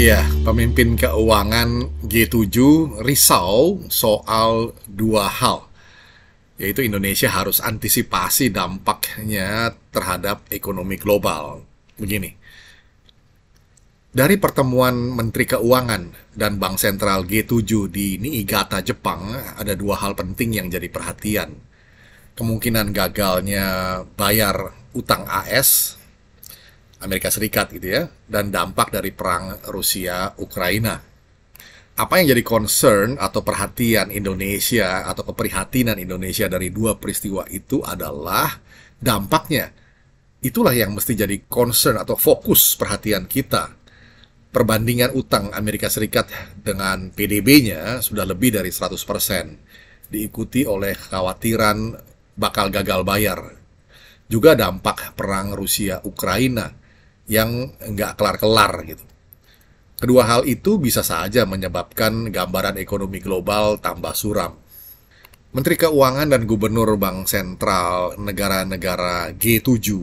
Iya, pemimpin keuangan G7 risau soal dua hal, yaitu Indonesia harus antisipasi dampaknya terhadap ekonomi global. Begini, dari pertemuan Menteri Keuangan dan Bank Sentral G7 di Niigata, Jepang, ada dua hal penting yang jadi perhatian. Kemungkinan gagalnya bayar utang AS Amerika Serikat gitu ya dan dampak dari perang Rusia Ukraina. Apa yang jadi concern atau perhatian Indonesia atau keprihatinan Indonesia dari dua peristiwa itu adalah dampaknya. Itulah yang mesti jadi concern atau fokus perhatian kita. Perbandingan utang Amerika Serikat dengan PDB-nya sudah lebih dari 100%, diikuti oleh khawatiran bakal gagal bayar. Juga dampak perang Rusia-Ukraina yang nggak kelar-kelar gitu. Kedua hal itu bisa saja menyebabkan gambaran ekonomi global tambah suram. Menteri Keuangan dan Gubernur Bank Sentral negara-negara G7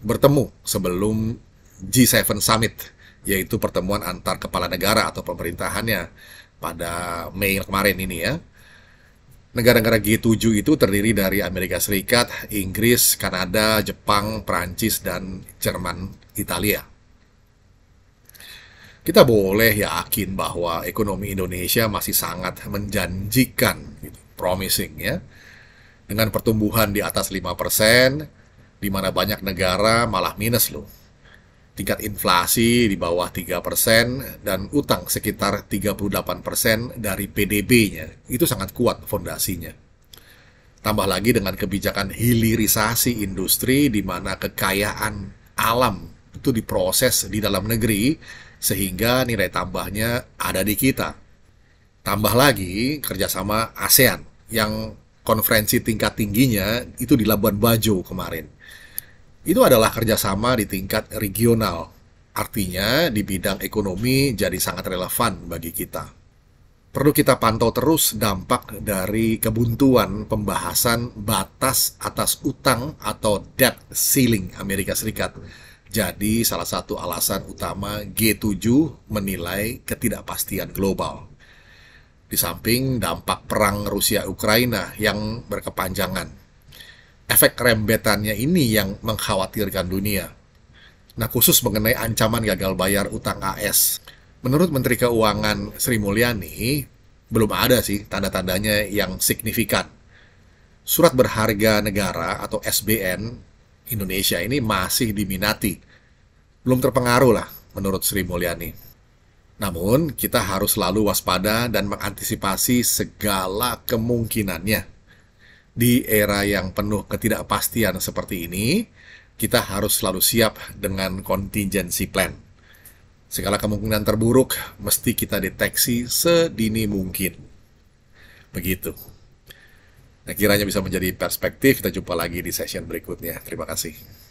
bertemu sebelum G7 Summit, yaitu pertemuan antar kepala negara atau pemerintahannya pada Mei kemarin ini ya. Negara-negara G7 itu terdiri dari Amerika Serikat, Inggris, Kanada, Jepang, Prancis, dan Jerman, Italia. Kita boleh yakin bahwa ekonomi Indonesia masih sangat menjanjikan, gitu, promising ya. Dengan pertumbuhan di atas 5%, di mana banyak negara malah minus loh tingkat inflasi di bawah 3% dan utang sekitar 38% dari PDB-nya. Itu sangat kuat fondasinya. Tambah lagi dengan kebijakan hilirisasi industri di mana kekayaan alam itu diproses di dalam negeri sehingga nilai tambahnya ada di kita. Tambah lagi kerjasama ASEAN yang konferensi tingkat tingginya itu di Labuan Bajo kemarin itu adalah kerjasama di tingkat regional. Artinya, di bidang ekonomi jadi sangat relevan bagi kita. Perlu kita pantau terus dampak dari kebuntuan pembahasan batas atas utang atau debt ceiling Amerika Serikat. Jadi salah satu alasan utama G7 menilai ketidakpastian global. Di samping dampak perang Rusia-Ukraina yang berkepanjangan efek rembetannya ini yang mengkhawatirkan dunia. Nah, khusus mengenai ancaman gagal bayar utang AS. Menurut Menteri Keuangan Sri Mulyani, belum ada sih tanda-tandanya yang signifikan. Surat berharga negara atau SBN Indonesia ini masih diminati. Belum terpengaruh lah menurut Sri Mulyani. Namun, kita harus selalu waspada dan mengantisipasi segala kemungkinannya. Di era yang penuh ketidakpastian seperti ini, kita harus selalu siap dengan contingency plan. Segala kemungkinan terburuk mesti kita deteksi sedini mungkin. Begitu. Nah, kiranya bisa menjadi perspektif. Kita jumpa lagi di session berikutnya. Terima kasih.